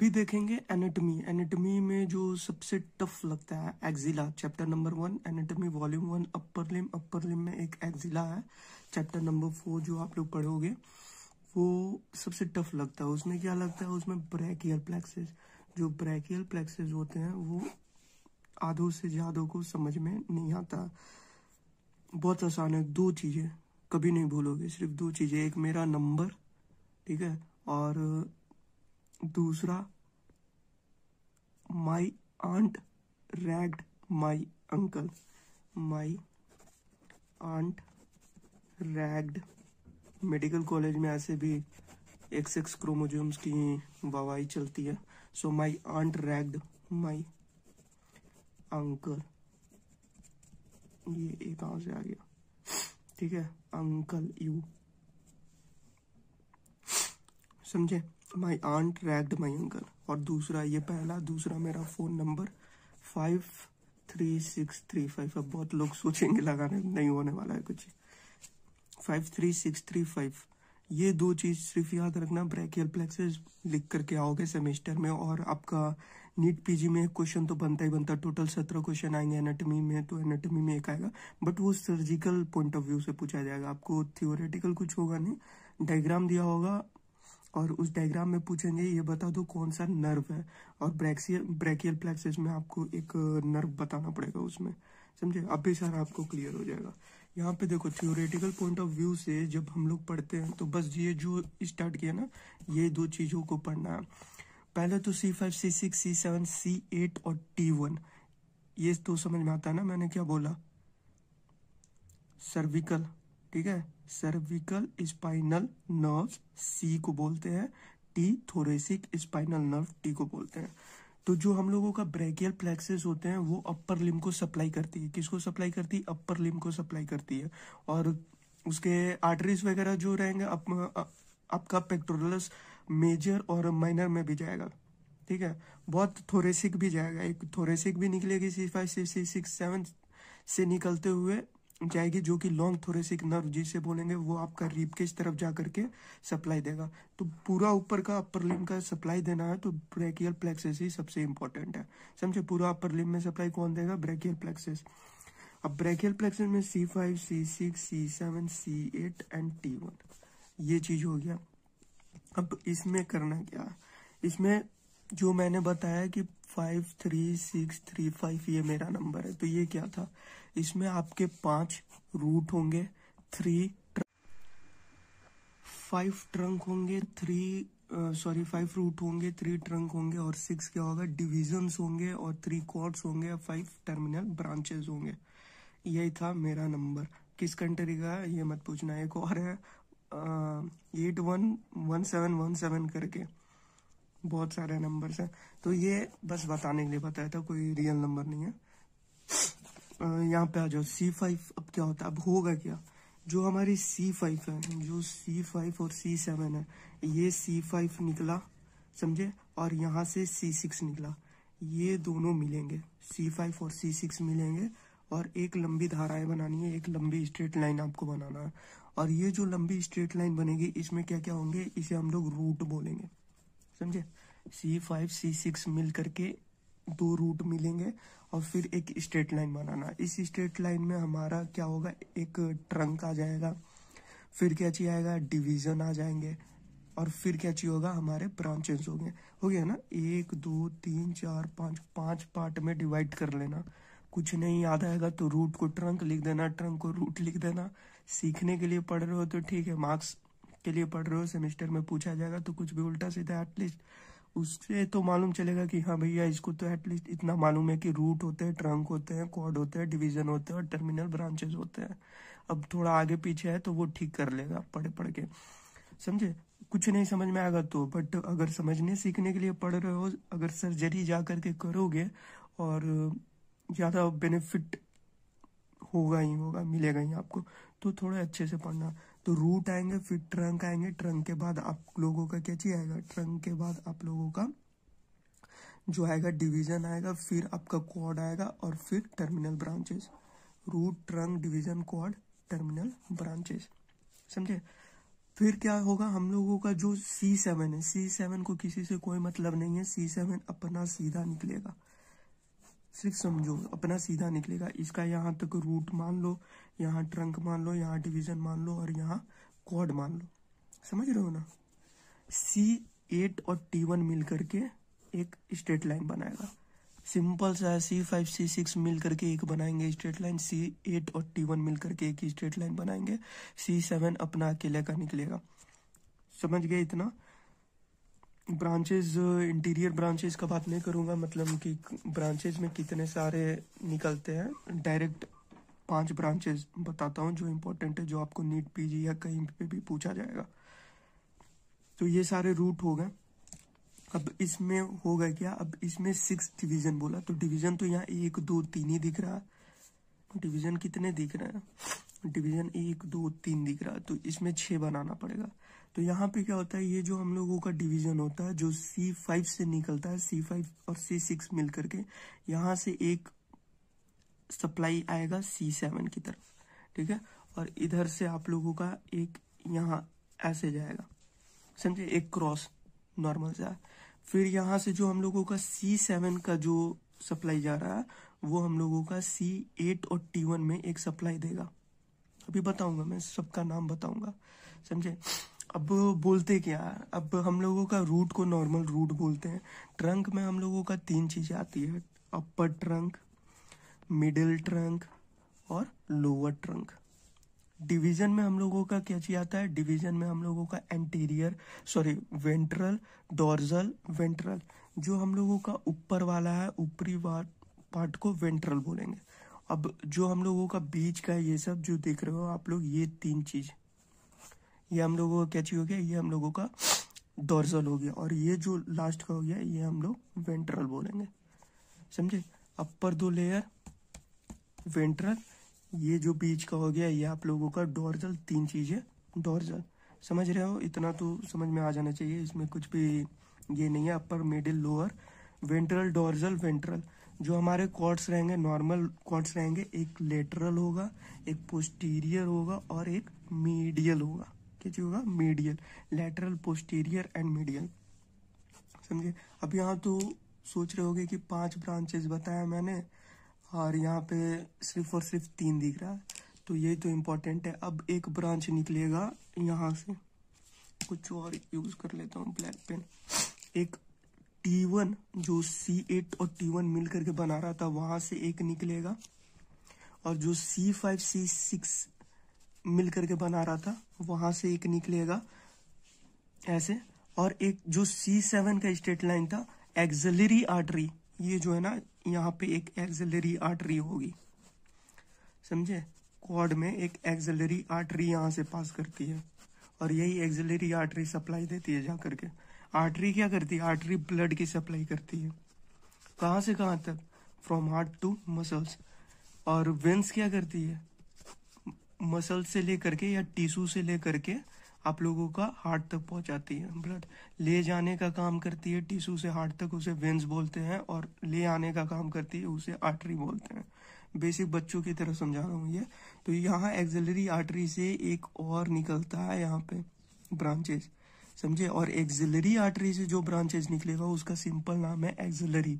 भी देखेंगे anatomy anatomy में जो सबसे टफ लगता है axilla chapter number one anatomy volume one upper limb upper limb में एक एक्जिला है चैप्टर नंबर फोर जो आप लोग पढ़ोगे वो सबसे टफ लगता है उसमें क्या लगता है उसमें ब्रैकियल प्लेक्सेस जो ब्रैकियल प्लेक्सेस होते हैं वो आधों से ज़्यादा को समझ में नहीं आता बहुत आसान है दो चीज़ें कभी नहीं भूलोगे सिर्फ दो चीज़ें एक मेरा नंबर ठीक है और दूसरा my aunt ragged my uncle my aunt ragged medical college में ऐसे भी एक्स एक्स क्रोमोजोम्स की बवाई चलती है so my aunt ragged my uncle ये कहाँ से आ गया ठीक है अंकल यू समझे my aunt ragged my uncle और दूसरा ये पहला दूसरा मेरा phone number five three six three five अब बहुत लोग सोचेंगे लगाने नहीं होने वाला है कुछ five three six three five ये दो चीज़ सिर्फ याद रखना ब्रैकियल प्लेक्सेस लिख करके आओगे सेमेस्टर में और आपका नीट पीजी में क्वेश्चन तो बनता ही बनता टोटल सत्रह क्वेश्चन आएंगे एनाटॉमी में तो एनाटॉमी में एक आएगा बट वो सर्जिकल पॉइंट ऑफ व्यू से पूछा जाएगा आपको थियोरेटिकल कुछ होगा नहीं डायग्राम दिया होगा और उस डायग्राम में पूछेंगे ये बता दो कौन सा नर्व है और ब्रैक्सियल ब्रैकियल प्लेक्सिस में आपको एक नर्व uh, बताना पड़ेगा उसमें समझे अब भी सर आपको क्लियर हो जाएगा यहाँ पे देखो थियोरेटिकल पॉइंट ऑफ व्यू से जब हम लोग पढ़ते हैं तो बस ये जो स्टार्ट किया ना ये दो चीज़ों को पढ़ना है पहले तो C five C six C seven C eight और टी वन ये तो समझ में आता है ना मैंने क्या बोला सर्विकल ठीक है सर्विकल स्पाइनल नर्व सी को बोलते हैं T thoracic spinal nerve T को बोलते हैं तो जो हम लोगों का ब्रेकियल फ्लेक्सेस होते हैं वो अपर लिम को सप्लाई करती है किसको सप्लाई करती है अपर लिम को सप्लाई करती है और उसके आर्टरीज वगैरह जो रहेंगे अप, आपका पेक्टोरलस मेजर और माइनर में भी जाएगा ठीक है बहुत थोरेसिक भी जाएगा एक थोरेसिक भी निकलेगी C five C six seven से निकलते हुए जाएगी जो कि लॉन्ग थोरेसिक नर्व जिसे बोलेंगे वो आपका रीप के तरफ जा करके सप्लाई देगा तो पूरा ऊपर का अपर लिम का सप्लाई देना है तो ब्रेकियल प्लेक्सेस ही सबसे इंपॉर्टेंट है समझे पूरा अपर लिम में सप्लाई कौन देगा ब्रेकियल प्लेक्सेस अब ब्रेकियल प्लेक्सेस में C five C six C seven C eight and T one ये चीज हो गया अब इसमें करना क्या इसमें जो मैंने बताया कि five three six three five ये मेरा नंबर है तो ये क्या था इसमें आपके पांच रूट होंगे थ्री फाइव ट्रंक होंगे थ्री सॉरी फाइव रूट होंगे थ्री ट्रंक होंगे और सिक्स क्या होगा डिविजन्स होंगे और थ्री कॉर्ड्स होंगे और फाइव टर्मिनल ब्रांचेस होंगे यही था मेरा नंबर किस कंट्री का ये मत पूछना एक और है eight one one seven one seven करके बहुत सारे नंबर्स हैं तो ये बस बताने के लिए बताया था कोई रियल नंबर नहीं है यहाँ पे आ जाओ सी फाइव अब क्या होता है अब होगा क्या जो हमारी सी फाइव है जो सी फाइव और सी सेवन है ये सी फाइव निकला समझे और यहाँ से सी सिक्स निकला ये दोनों मिलेंगे सी फाइव और सी सिक्स मिलेंगे और एक लंबी धाराएं बनानी है एक लंबी स्ट्रेट लाइन आपको बनाना है और ये जो लंबी स्ट्रेट लाइन बनेगी इसमें क्या क्या होंगे इसे हम लोग रूट बोलेंगे समझे सी फाइव सी सिक्स मिल करके दो रूट मिलेंगे और फिर एक स्ट्रेट लाइन बनाना इस स्ट्रेट लाइन में हमारा क्या होगा एक ट्रंक आ जाएगा फिर क्या चाहिए आएगा डिवीजन आ जाएंगे और फिर क्या चाहिए होगा हमारे ब्रांचेस होंगे हो गया ना एक दो तीन चार पाँच पाँच पार्ट में डिवाइड कर लेना कुछ नहीं याद आएगा तो रूट को ट्रंक लिख देना ट्रंक को रूट लिख देना सीखने के लिए पढ़ रहे हो तो ठीक है मार्क्स के लिए पढ़ रहे हो सेमेस्टर में पूछा जाएगा तो कुछ भी उल्टा सीधा एटलीस्ट उससे तो मालूम चलेगा कि हाँ भैया इसको तो एटलीस्ट इतना मालूम है कि रूट होते हैं ट्रंक होते हैं कॉर्ड होते हैं डिवीजन होते हैं और टर्मिनल ब्रांचेस होते हैं अब थोड़ा आगे पीछे है तो वो ठीक कर लेगा पढ़ पढ़ के समझे कुछ नहीं समझ में आएगा तो बट अगर समझने सीखने के लिए पढ़ रहे हो अगर सर्जरी जा करके करोगे और ज़्यादा बेनिफिट होगा ही होगा मिलेगा ही आपको तो थोड़ा अच्छे से पढ़ना तो रूट आएंगे फिर ट्रंक आएंगे ट्रंक के बाद आप लोगों का क्या चाहिए आएगा ट्रंक के बाद आप लोगों का जो आएगा डिवीजन आएगा फिर आपका क्वाड आएगा और फिर terminal branches root trunk division cord terminal branches समझे फिर क्या होगा हम लोगों का जो सी सेवन है सी सेवन को किसी से कोई मतलब नहीं है सी सेवन अपना सीधा निकलेगा सिर्फ समझो अपना सीधा निकलेगा इसका यहाँ तक रूट मान लो यहाँ ट्रंक मान लो यहाँ डिवीजन मान लो और यहाँ क्वाड मान लो समझ रहे हो ना सी एट और टी वन मिल करके एक स्ट्रेट लाइन बनाएगा सिंपल सा है सी फाइव सी सिक्स मिल करके एक बनाएंगे स्ट्रेट लाइन सी एट और टी वन मिल करके एक स्ट्रेट लाइन बनाएंगे सी सेवन अपना अकेले का निकलेगा समझ गए इतना ब्रांचेज इंटीरियर ब्रांचेज का बात नहीं करूंगा मतलब कि ब्रांचेज में कितने सारे निकलते हैं डायरेक्ट पांच ब्रांचेस बताता हूँ जो इम्पोर्टेंट है जो आपको नीट पीजी या कहीं पे भी पूछा जाएगा तो ये सारे रूट हो गए अब इसमें गए क्या अब इसमें सिक्स डिवीजन बोला तो डिवीजन तो यहाँ एक दो तीन ही दिख रहा है डिवीजन तो कितने दिख रहे हैं डिवीजन एक दो तीन दिख रहा है तो इसमें छह बनाना पड़ेगा तो यहाँ पे क्या होता है ये जो हम लोगों का डिवीजन होता है जो सी फाइव से निकलता है सी फाइव और सी सिक्स मिल करके यहाँ से एक सप्लाई आएगा सी सेवन की तरफ ठीक है और इधर से आप लोगों का एक यहाँ ऐसे जाएगा समझे एक क्रॉस नॉर्मल सा फिर यहाँ से जो हम लोगों का सी सेवन का जो सप्लाई जा रहा है वो हम लोगों का सी एट और टी वन में एक सप्लाई देगा अभी बताऊंगा मैं सबका नाम बताऊंगा समझे अब बोलते क्या अब हम लोगों का रूट को नॉर्मल रूट बोलते हैं ट्रंक में हम लोगों का तीन चीज़ें आती है अपर ट्रंक मिडिल ट्रंक और लोअर ट्रंक डिवीजन में हम लोगों का क्या चीज आता है डिवीजन में हम लोगों का anterior sorry ventral dorsal ventral जो हम लोगों का ऊपर वाला है ऊपरी पार्ट को वेंट्रल बोलेंगे अब जो हम लोगों का बीच का ये सब जो देख रहे हो आप लोग ये तीन चीज ये हम लोगों का क्या चीज हो गया ये हम लोगों का डोर्जल हो गया और ये जो लास्ट का हो गया ये हम लोग वेंट्रल बोलेंगे समझे अपर दो लेयर वेंट्रल ये जो बीच का हो गया ये आप लोगों का डोरजल तीन चीज़ें डोरजल समझ रहे हो इतना तो समझ में आ जाना चाहिए इसमें कुछ भी ये नहीं है upper middle lower ventral dorsal ventral जो हमारे कॉर्ड्स रहेंगे नॉर्मल कॉर्ड्स रहेंगे एक लेटरल होगा एक पोस्टीरियर होगा और एक मीडियल होगा क्या चीज होगा medial lateral posterior and medial समझे अब यहाँ तो सोच रहे होगे कि पांच ब्रांचेस बताया मैंने और यहाँ पे सिर्फ और सिर्फ तीन दिख रहा है तो ये तो इम्पोर्टेंट है अब एक ब्रांच निकलेगा यहाँ से कुछ और यूज़ कर लेता हूँ ब्लैक पेन एक टी वन जो सी एट और टी वन मिल करके बना रहा था वहां से एक निकलेगा और जो सी फाइव सी सिक्स मिल करके बना रहा था वहां से एक निकलेगा ऐसे और एक जो सी सेवन का स्टेट लाइन था एक्जलरी आर्टरी ये जो है ना यहाँ पे एक एक्सिलरी आर्टरी होगी समझे क्वाड में एक एक्सिलरी आर्टरी यहाँ से पास करती है और यही एक्सिलरी आर्टरी सप्लाई देती है जा करके आर्टरी क्या करती है आर्टरी ब्लड की सप्लाई करती है कहाँ से कहाँ तक फ्रॉम हार्ट टू मसल्स और वेंस क्या करती है मसल से लेकर के या टिश्यू से लेकर के आप लोगों का हार्ट तक पहुंचाती है ब्लड ले जाने का काम करती है टिश्यू से हार्ट तक उसे वेंस बोलते हैं और ले आने का काम करती है उसे आर्टरी बोलते हैं बेसिक बच्चों की तरह समझा रहा हूँ ये तो यहाँ एक्जिलरी आर्टरी से एक और निकलता है यहाँ पे ब्रांचेज समझे और एक्जिलरी आर्टरी से जो ब्रांचेज निकलेगा उसका सिंपल नाम है एक्जिलरी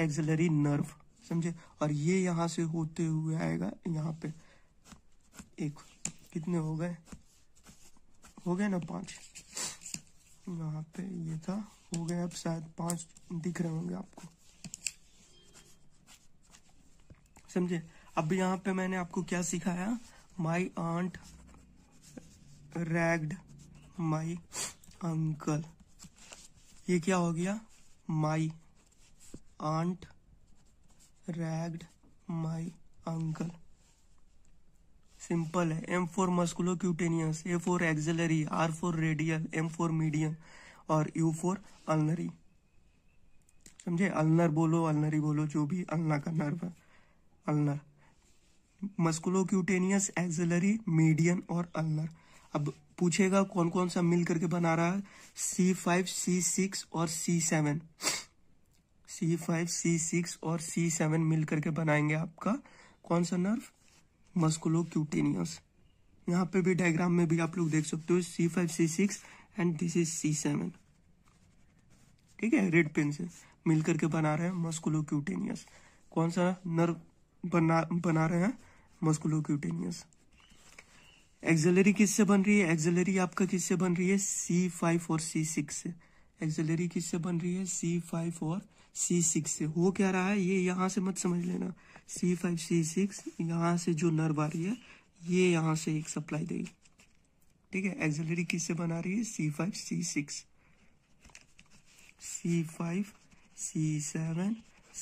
एक्जिलरी नर्व समझे और ये यहाँ से होते हुए आएगा यहाँ पे एक कितने हो गए हो गया ना पांच यहाँ पे ये था हो गया अब शायद पांच दिख रहे होंगे आपको समझे अब यहाँ पे मैंने आपको क्या सिखाया my aunt ragged my uncle ये क्या हो गया my aunt ragged my uncle simple है M for musculocutaneous A for axillary R for radial M for median और यू फोर अल्नरी समझे अल्नर बोलो अल्नरी बोलो जो भी अल्ना का नर्व है ulnar musculocutaneous axillary median और अल्नर अब पूछेगा कौन कौन सा मिल करके बना रहा है सी फाइव सी सिक्स और C seven C five C six और सी सेवन मिल करके बनाएंगे आपका कौन सा नर्व मस्कुलो क्यूटेनियस यहाँ पे भी डायग्राम में भी आप लोग देख सकते हो C five C six and this is C seven ठीक है रेड पेन से मिल करके बना रहे हैं मस्कुलो क्यूटेनियस कौन सा नर्व बना बना रहे हैं मस्कुलो क्यूटेनियस एक्जलरी किससे बन रही है एक्जलरी आपका किससे बन रही है सी फाइव और सी सिक्स से एक्जलरी किससे बन रही है सी फाइव और सी सिक्स से हो क्या रहा है ये यहाँ से मत समझ लेना सी फाइव सी सिक्स यहाँ से जो नर्व आ रही है ये यहाँ से एक सप्लाई देगी ठीक है एक्सलरी किससे बना रही है C five C six C five C seven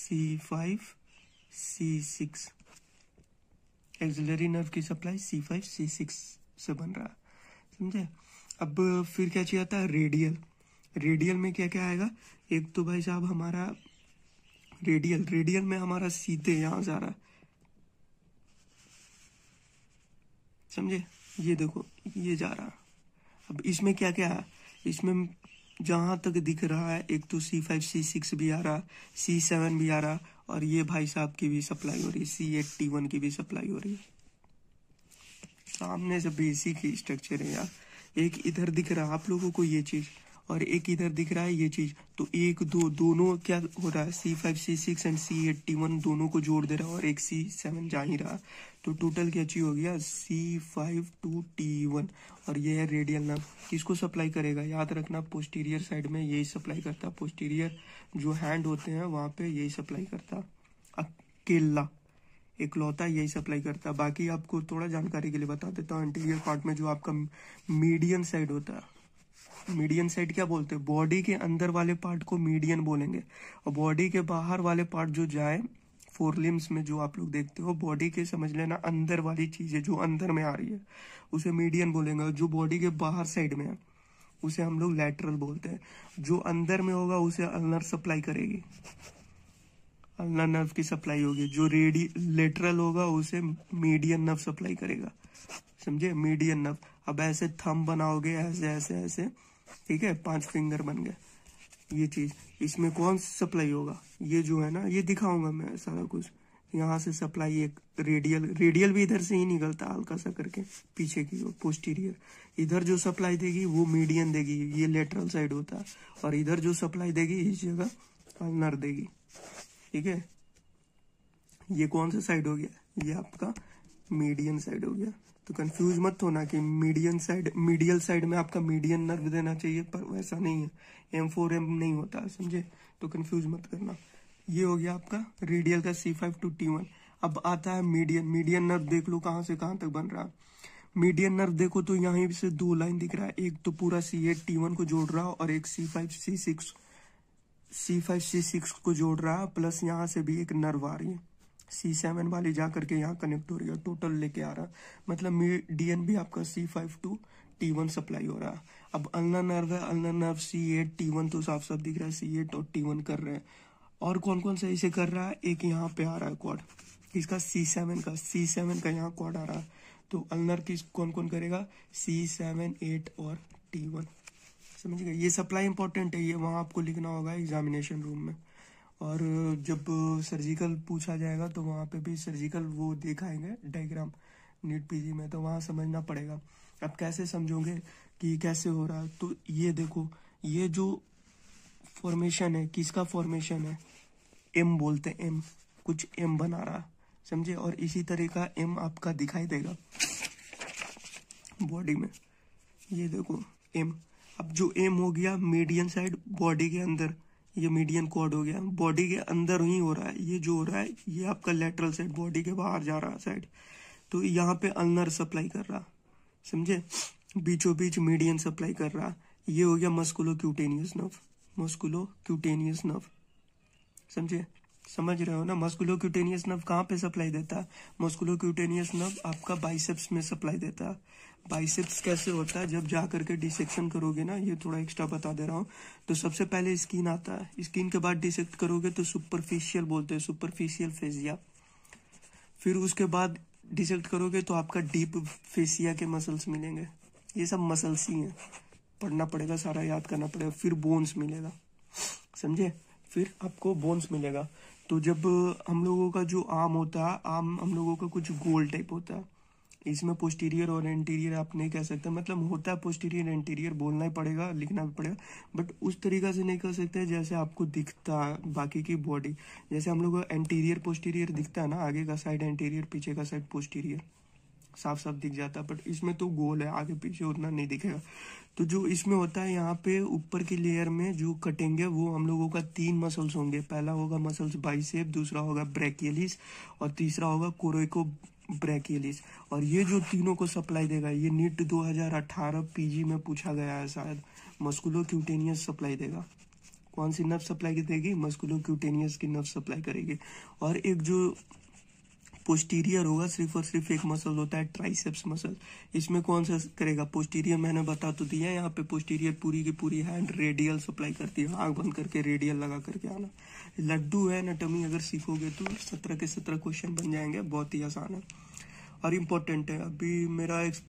C five C six axillary nerve की supply C five C six से बन रहा है समझे अब फिर क्या चाहिए था रेडियल रेडियल में क्या क्या आएगा एक तो भाई साहब हमारा रेडियल रेडियल में हमारा सीधे यहां जा रहा है समझे ये देखो ये जा रहा अब इसमें क्या क्या है इसमें जहां तक दिख रहा है एक तो सी फाइव सी सिक्स भी आ रहा सी सेवन भी आ रहा और ये भाई साहब की भी सप्लाई हो रही है सी एट्टी वन की भी सप्लाई हो रही है सामने से बेसिक की स्ट्रक्चर है यार एक इधर दिख रहा आप लोगों को ये चीज़ और एक इधर दिख रहा है ये चीज तो एक दो दोनों क्या हो रहा है C five C six and C eight T one दोनों को जोड़ दे रहा है और एक सी सेवन जा ही रहा तो टोटल क्या चीज हो गया C five to T one और ये है रेडियल नाम किसको सप्लाई करेगा याद रखना पोस्टीरियर साइड में यही सप्लाई करता पोस्टीरियर जो हैंड होते हैं वहाँ पे यही सप्लाई करता अकेला इकलौता यही सप्लाई करता बाकी आपको थोड़ा जानकारी के लिए बता देता हूँ इंटीरियर पार्ट में जो आपका मीडियम साइड होता है मीडियन साइड क्या बोलते हैं बॉडी के अंदर वाले पार्ट को मीडियन बोलेंगे और बॉडी के बाहर वाले पार्ट जो जाए फोर लिम्स में जो आप लोग देखते हो बॉडी के समझ लेना अंदर वाली चीज़ें जो अंदर में आ रही है उसे मीडियन बोलेंगे जो बॉडी के बाहर साइड में है उसे हम लोग लेटरल बोलते हैं जो अंदर में होगा उसे अलनर सप्लाई करेगी अलनर नर्व की सप्लाई होगी जो रेडी लेटरल होगा उसे मीडियन नर्व सप्लाई करेगा समझे मीडियन नर्व अब ऐसे थम बनाओगे ऐसे ऐसे ऐसे ठीक है पांच फिंगर बन गए ये चीज इसमें कौन सप्लाई होगा ये जो है ना ये दिखाऊंगा मैं सारा कुछ यहाँ से सप्लाई एक रेडियल रेडियल भी इधर से ही निकलता हल्का सा करके पीछे की ओर पोस्टीरियर इधर जो सप्लाई देगी वो मीडियम देगी ये लेटरल साइड होता है और इधर जो सप्लाई देगी इस जगह नर देगी ठीक है ये कौन सा साइड हो गया ये आपका मीडियम साइड हो गया तो कंफ्यूज मत होना कि मीडियन साइड मीडियल साइड में आपका मीडियन नर्व देना चाहिए पर वैसा नहीं है एम फोर एम नहीं होता समझे तो कंफ्यूज मत करना ये हो गया आपका रेडियल का C five to T one अब आता है मीडियन मीडियन नर्व देख लो कहाँ से कहाँ तक बन रहा है मीडियन नर्व देखो तो यहाँ से दो लाइन दिख रहा है एक तो पूरा सी एट टी वन को जोड़ रहा है और एक C five C six C five C six को जोड़ रहा है प्लस यहाँ से भी एक नर्व आ रही है सी सेवन वाली जा करके यहाँ कनेक्ट हो रही है टोटल लेके आ रहा मतलब डी एन भी आपका C five to T one supply हो रहा है अब अलना नर्व है ulna nerve C eight T one तो साफ साफ दिख रहा है सी एट और टी वन कर रहे हैं और कौन कौन सा इसे कर रहा है एक यहाँ पे आ रहा है क्वाड किसका सी सेवन का सी सेवन का यहाँ क्वाड आ रहा है तो अलनर किस कौन कौन करेगा सी सेवन एट और टी वन समझिएगा ये सप्लाई इंपॉर्टेंट है ये वहाँ आपको लिखना होगा एग्जामिनेशन रूम में और जब सर्जिकल पूछा जाएगा तो वहाँ पे भी सर्जिकल वो दिखाएंगे डायग्राम नीट पीजी में तो वहाँ समझना पड़ेगा अब कैसे समझोगे कि कैसे हो रहा है तो ये देखो ये जो फॉर्मेशन है किसका फॉर्मेशन है एम बोलते हैं एम कुछ एम बना रहा समझे और इसी तरह का एम आपका दिखाई देगा बॉडी में ये देखो एम अब जो एम हो गया मीडियम साइड बॉडी के अंदर ये मीडियन कॉर्ड हो गया बॉडी के अंदर ही हो रहा है ये जो हो रहा है ये आपका लेटरल साइड बॉडी के बाहर जा रहा है साइड तो यहाँ पे अल्नर सप्लाई कर रहा समझे बीचों बीच मीडियन सप्लाई कर रहा ये हो गया musculocutaneous nerve musculocutaneous nerve समझे समझ रहे हो ना मस्कुलो क्यूटेनियस नर्व कहाँ पे सप्लाई देता है मस्कुलो क्यूटेनियस नर्व आपका बाइसेप्स में सप्लाई देता है बाइसेप्स कैसे होता है जब जा करके डिसेक्शन करोगे ना ये थोड़ा एक्स्ट्रा बता दे रहा हूँ तो सबसे पहले स्किन आता है स्किन के बाद डिसेक्ट करोगे तो सुपरफिशियल बोलते हैं सुपरफिशियल फेजिया फिर उसके बाद डिसेक्ट करोगे तो आपका डीप फेसिया के मसल्स मिलेंगे ये सब मसल्स ही हैं पढ़ना पड़ेगा सारा याद करना पड़ेगा फिर बोन्स मिलेगा समझे फिर आपको बोन्स मिलेगा तो जब हम लोगों का जो आम होता है आम हम लोगों का कुछ गोल टाइप होता है इसमें पोस्टीरियर और इंटीरियर आप नहीं कह सकते मतलब होता है पोस्टीरियर एंटीरियर बोलना ही पड़ेगा लिखना भी पड़ेगा बट उस तरीका से नहीं कह सकते जैसे आपको दिखता बाकी की बॉडी जैसे हम लोग एंटीरियर पोस्टीरियर दिखता है ना आगे का साइड एंटीरियर पीछे का साइड पोस्टीरियर साफ साफ दिख जाता है बट इसमें तो गोल है आगे पीछे उतना नहीं दिखेगा तो जो इसमें होता है यहाँ पे ऊपर की लेयर में जो कटेंगे वो हम लोगों का तीन मसल्स होंगे पहला होगा मसल्स बाइसेप दूसरा होगा ब्रैकियलिस और तीसरा होगा कोरोको ब्रैकेलिस और ये जो तीनों को सप्लाई देगा ये नीट 2018 पीजी में पूछा गया है शायद मस्कुलो क्यूटेनियस सप्लाई देगा कौन सी नर्व सप्लाई देगी मस्कुलो क्यूटेनियस की नर्व सप्लाई करेगी और एक जो पोस्टीरियर होगा सिर्फ और सिर्फ एक मसल होता है ट्राइसेप्स मसल इसमें कौन सा करेगा पोस्टीरियर मैंने बता तो दिया यहाँ पे पोस्टीरियर पूरी की पूरी हैंड रेडियल सप्लाई करती है आँख बंद करके रेडियल लगा करके आना लड्डू है टमी अगर सीखोगे तो सत्रह के सत्रह क्वेश्चन बन जाएंगे बहुत ही आसान है और इम्पोर्टेंट है अभी मेरा एक